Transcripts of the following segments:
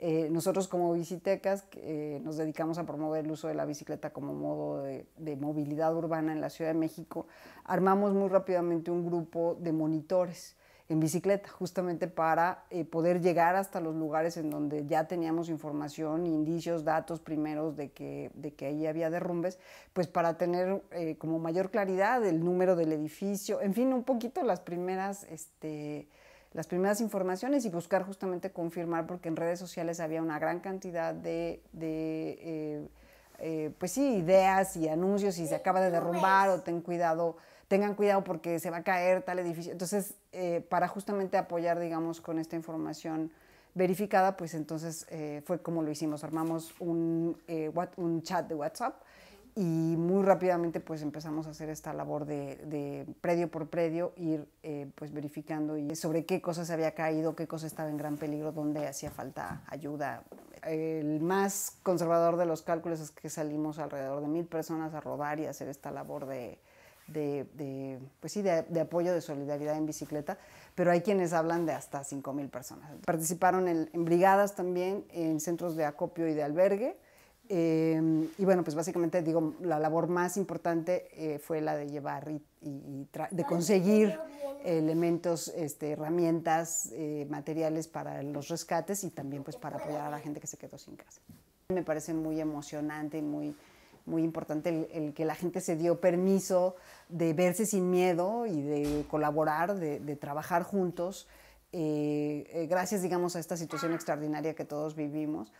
Eh, nosotros como bicitecas eh, nos dedicamos a promover el uso de la bicicleta como modo de, movilidad urbana en la Ciudad de México. Armamos muy rápidamente un grupo de monitores en bicicleta, justamente para eh, poder llegar hasta los lugares en donde ya teníamos información, indicios, datos primeros de que, de que ahí había derrumbes, pues para tener eh, como mayor claridad el número del edificio, en fin, un poquito las primeras... Este, las primeras informaciones y buscar justamente confirmar, porque en redes sociales había una gran cantidad de, eh, eh, pues sí, ideas y anuncios y se acaba de derrumbar o ten cuidado, tengan cuidado porque se va a caer tal edificio. Entonces, eh, para justamente apoyar, digamos, con esta información verificada, pues entonces fue como lo hicimos, armamos un, un chat de WhatsApp y muy rápidamente pues empezamos a hacer esta labor de, de predio por predio, ir eh, pues verificando y sobre qué cosas se había caído, qué cosa estaba en gran peligro, dónde hacía falta ayuda. El más conservador de los cálculos es que salimos alrededor de mil personas a rodar y hacer esta labor de, de, pues sí, de, de, apoyo, de solidaridad en bicicleta, pero hay quienes hablan de hasta 5.000 personas. Participaron en, brigadas también, en centros de acopio y de albergue, Em, y bueno, pues básicamente digo, la labor más importante eh, fue la de llevar y, de conseguir elementos, este, herramientas, eh, materiales para los rescates y también pues para apoyar a la gente que se quedó sin casa. Me parece muy emocionante y muy, muy importante el, que la gente se dio permiso de verse sin miedo y de colaborar, de trabajar juntos, eh, gracias digamos a esta situación extraordinaria que todos vivimos.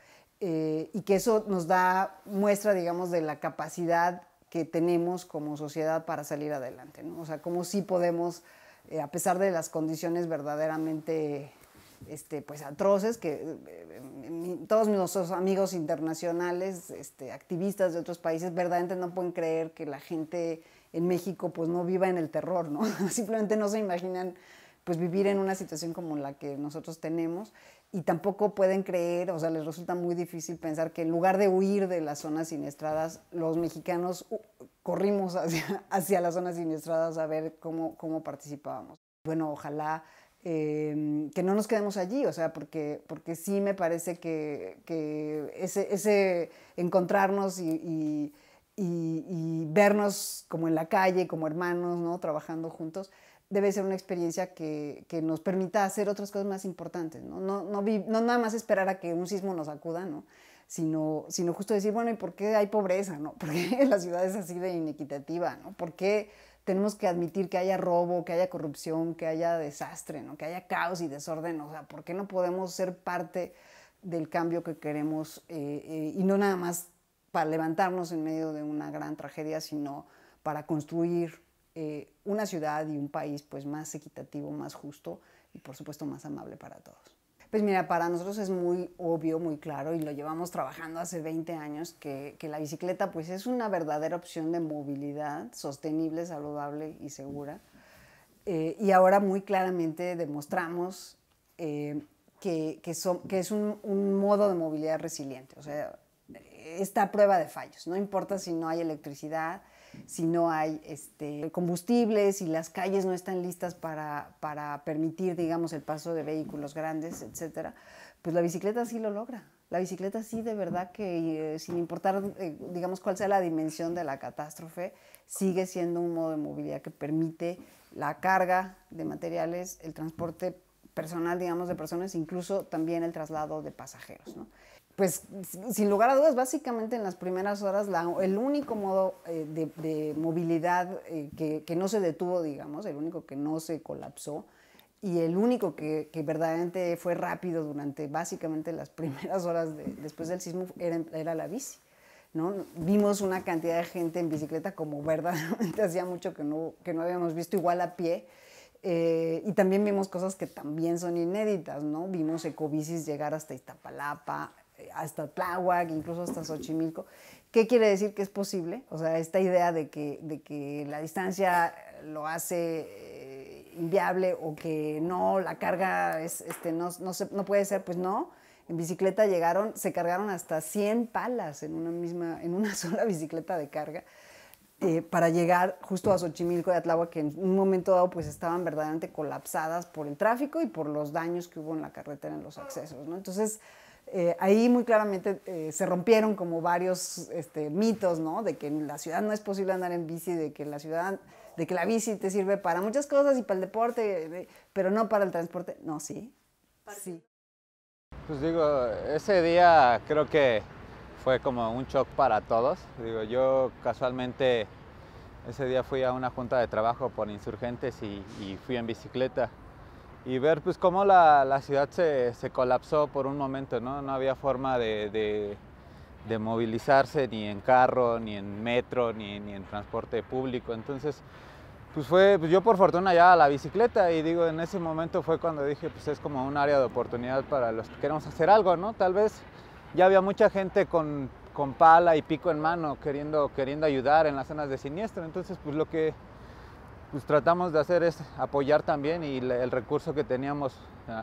Eh, y que eso nos da muestra, digamos, de la capacidad que tenemos como sociedad para salir adelante, ¿no? O sea, cómo sí podemos, eh, a pesar de las condiciones verdaderamente este, pues, atroces, que eh, todos mis amigos internacionales, este, activistas de otros países, verdaderamente no pueden creer que la gente en México pues no viva en el terror, ¿no? Simplemente no se imaginan pues vivir en una situación como la que nosotros tenemos y tampoco pueden creer, o sea, les resulta muy difícil pensar que en lugar de huir de las zonas siniestradas, los mexicanos uh, corrimos hacia, hacia las zonas siniestradas a ver cómo, cómo participábamos. Bueno, ojalá em, que no nos quedemos allí, o sea, porque, porque sí me parece que, que ese, ese encontrarnos y y, vernos como en la calle, como hermanos, ¿no? trabajando juntos, debe ser una experiencia que, que nos permita hacer otras cosas más importantes, ¿no? No, no, no nada más esperar a que un sismo nos acuda, ¿no? Sino, sino justo decir, bueno, ¿y por qué hay pobreza? ¿no? ¿Por qué la ciudad es así de inequitativa? ¿no? ¿Por qué tenemos que admitir que haya robo, que haya corrupción, que haya desastre, ¿no? que haya caos y desorden. O sea, ¿por qué no podemos ser parte del cambio que queremos eh, eh, y no nada más para levantarnos en medio de una gran tragedia, sino para construir eh, una ciudad y un país pues, más equitativo, más justo y por supuesto más amable para todos. Pues mira, para nosotros es muy obvio, muy claro, y lo llevamos trabajando hace 20 años, que, que, la bicicleta pues es una verdadera opción de movilidad sostenible, saludable y segura. Eh, y ahora muy claramente demostramos eh, que, que, que, es un, un modo de movilidad resiliente. O sea, está prueba de fallos. No importa si no hay electricidad, si no hay este, combustible, si las calles no están listas para, para permitir, digamos, el paso de vehículos grandes, etcétera, pues la bicicleta sí lo logra. La bicicleta sí, de verdad que eh, sin importar, eh, digamos, cuál sea la dimensión de la catástrofe, sigue siendo un modo de movilidad que permite la carga de materiales, el transporte personal, digamos, de personas, incluso también el traslado de pasajeros pues sin lugar a dudas, básicamente en las primeras horas, el único modo eh, de, movilidad eh, que, no se detuvo, digamos, el único que no se colapsó y el único que, verdaderamente fue rápido durante básicamente las primeras horas después del sismo era, la bici. ¿no? Vimos una cantidad de gente en bicicleta como verdaderamente hacía mucho que no, habíamos visto, igual a pie. Eh, y también vimos cosas que también son inéditas, ¿no? Vimos ecobicis llegar hasta Iztapalapa, hasta Tlahuac, incluso hasta Xochimilco. ¿Qué quiere decir que es posible? O sea, esta idea de que, de que la distancia lo hace eh, inviable o que no, la carga es, este, no, se, puede ser, pues no. En bicicleta llegaron, se cargaron hasta 100 palas en una, misma, en una sola bicicleta de carga. Eh, para llegar justo a Xochimilco de Tlahuac que en un momento dado pues estaban verdaderamente colapsadas por el tráfico y por los daños que hubo en la carretera en los accesos, ¿no? Entonces, eh, ahí muy claramente eh, se rompieron como varios este, mitos, ¿no? De que en la ciudad no es posible andar en bici, de que la ciudad, de que la bici te sirve para muchas cosas y para el deporte, pero no para el transporte. No, sí. Sí. Pues digo, ese día creo que fue como un shock para todos. Digo, yo casualmente ese día fui a una junta de trabajo por insurgentes y fui en bicicleta y ver pues cómo la, la ciudad se, se, colapsó por un momento, ¿no? No había forma de, de, movilizarse ni en carro, ni en metro, ni, ni en transporte público. Entonces, pues fue, pues yo por fortuna ya a la bicicleta y digo, en ese momento fue cuando dije, pues es como un área de oportunidad para los que queremos hacer algo, ¿no? Tal vez ya había mucha gente con, con pala y pico en mano queriendo, queriendo ayudar en las zonas de siniestro, entonces pues lo que pues tratamos de hacer es apoyar también y el recurso que teníamos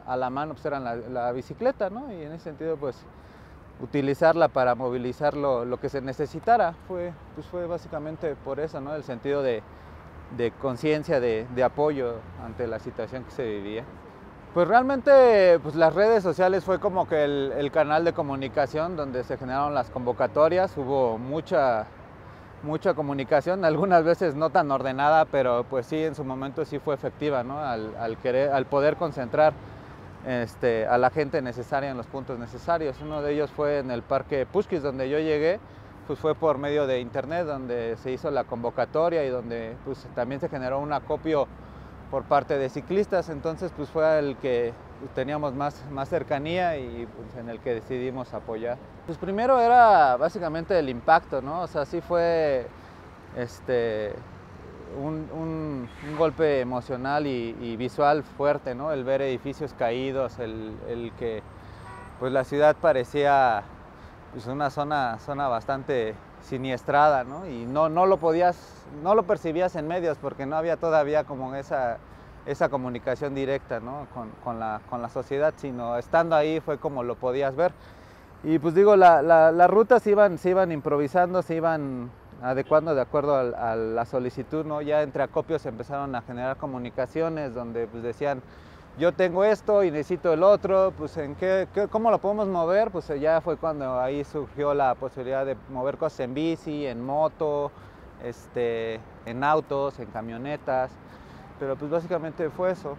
a la mano pues era la, bicicleta, ¿no? Y en ese sentido pues utilizarla para movilizar lo, lo, que se necesitara fue, pues fue básicamente por eso, ¿no? El sentido de, de conciencia, de, apoyo ante la situación que se vivía. Pues realmente pues las redes sociales fue como que el canal de comunicación donde se generaron las convocatorias, hubo mucha mucha comunicación, algunas veces no tan ordenada, pero pues sí, en su momento sí fue efectiva, ¿no? Al, querer, al poder concentrar este, a la gente necesaria en los puntos necesarios. Uno de ellos fue en el Parque Pushkis, donde yo llegué, pues fue por medio de internet, donde se hizo la convocatoria y donde pues, también se generó un acopio por parte de ciclistas, entonces pues fue el que teníamos más, más cercanía y pues, en el que decidimos apoyar. Pues primero era básicamente el impacto, ¿no? O sea, sí fue este, un, golpe emocional y, visual fuerte, ¿no? El ver edificios caídos, el, que pues la ciudad parecía pues, una zona, zona bastante siniestrada, ¿no? Y no, no lo podías, no lo percibías en medios porque no había todavía como esa, esa comunicación directa, Con, la, con la sociedad, sino estando ahí fue como lo podías ver. Y pues digo, las rutas se iban, se iban improvisando, se iban adecuando de acuerdo a, la solicitud, ¿no? Ya entre acopios empezaron a generar comunicaciones donde pues decían, yo tengo esto y necesito el otro, pues en qué, cómo lo podemos mover, pues ya fue cuando ahí surgió la posibilidad de mover cosas en bici, en moto, este, en autos, en camionetas, pero pues básicamente fue eso.